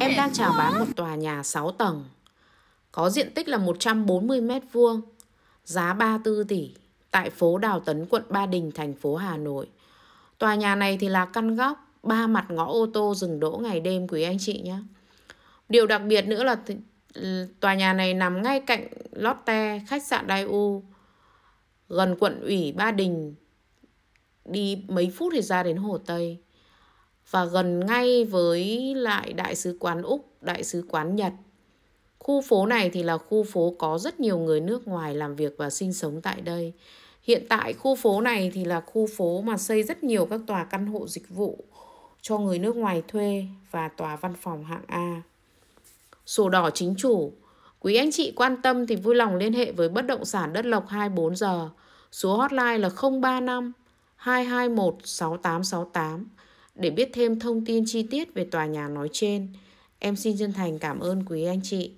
Em đang chào bán một tòa nhà 6 tầng Có diện tích là 140 mét vuông Giá 34 tỷ Tại phố Đào Tấn, quận Ba Đình, thành phố Hà Nội Tòa nhà này thì là căn góc Ba mặt ngõ ô tô dừng đỗ ngày đêm quý anh chị nhé Điều đặc biệt nữa là Tòa nhà này nằm ngay cạnh Lotte, khách sạn Đài U Gần quận ủy Ba Đình Đi mấy phút thì ra đến Hồ Tây và gần ngay với lại đại sứ quán Úc, đại sứ quán Nhật. Khu phố này thì là khu phố có rất nhiều người nước ngoài làm việc và sinh sống tại đây. Hiện tại khu phố này thì là khu phố mà xây rất nhiều các tòa căn hộ dịch vụ cho người nước ngoài thuê và tòa văn phòng hạng A. Sổ đỏ chính chủ Quý anh chị quan tâm thì vui lòng liên hệ với bất động sản đất lộc 24 giờ. Số hotline là 035 221 6868 để biết thêm thông tin chi tiết về tòa nhà nói trên, em xin chân thành cảm ơn quý anh chị.